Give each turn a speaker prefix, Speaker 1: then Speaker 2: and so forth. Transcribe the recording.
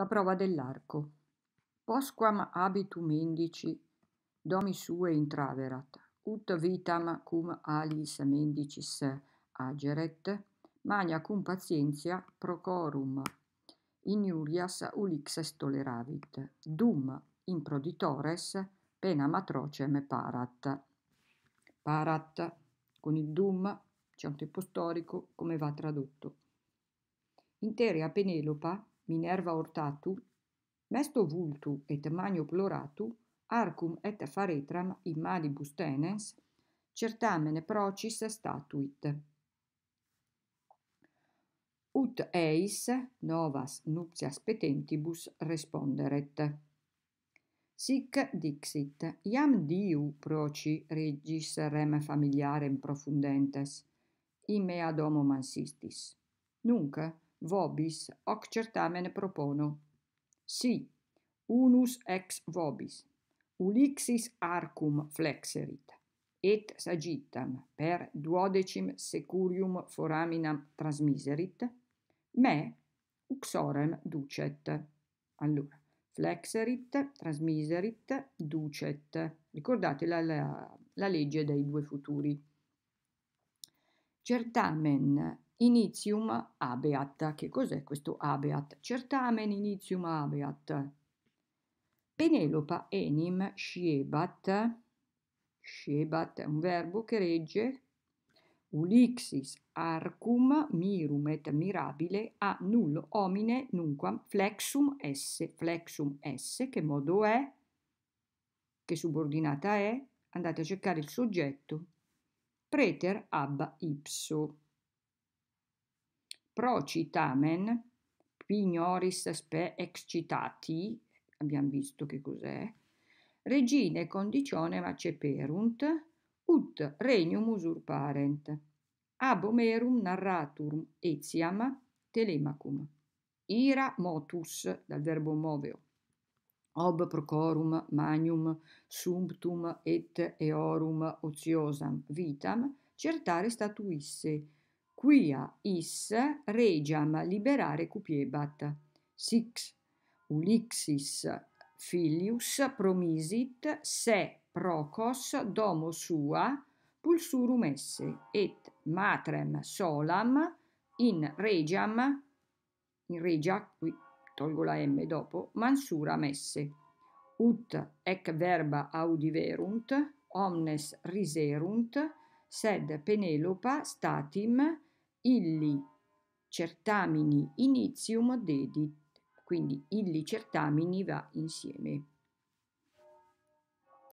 Speaker 1: La prova dell'arco. Posquam habitum mendici, domi sue intraverat, ut vitam cum alis mendicis ageret, magna cum patientia procorum iniurias ulixes toleravit, dum improditores pena matrocem parat. Parat, con il dum, c'è un tempo storico, come va tradotto. Interea Penelopa Minerva ortatu, mesto vultu et magno ploratu, arcum et faretram in mali tenens, certamene procis statuit. Ut eis novas nuptias petentibus responderet. Sic dixit, iam diu proci regis rem familiarem profundentes, in mea domo mansistis. Nunc, vobis hoc certamen propono si unus ex vobis ulixis arcum flexerit et sagittam per duodecim securium foraminam transmiserit me uxorem ducet allora flexerit transmiserit ducet ricordate la, la la legge dei due futuri certamen Initium Abeat. Che cos'è questo Abeat? Certamen Initium Abeat. Penelopa enim scebat. Scebat è un verbo che regge Ulixis arcum mirum et mirabile a nullo homine nunquam flexum S. Flexum S che modo è? Che subordinata è? Andate a cercare il soggetto. Preter ab ipso. procitamen pignoris spe excitati, abbiamo visto che cos'è, regine condicione maceperunt, ut regnum usurparent, ab omerum narraturum etiam telemacum. Ira motus, dal verbo moveo, ob procorum magnum sumptum et eorum oziosam vitam, certare statuisse, quia is regiam liberare cupiebat. Six ulixis filius promisit se procos domo sua pulsurum esse et matrem solam in regiam in regia qui tolgo la m dopo mansura messe ut ec verba audiverunt omnes riserunt sed penelopa statim illi certamini initium dedit, quindi illi certamini va insieme.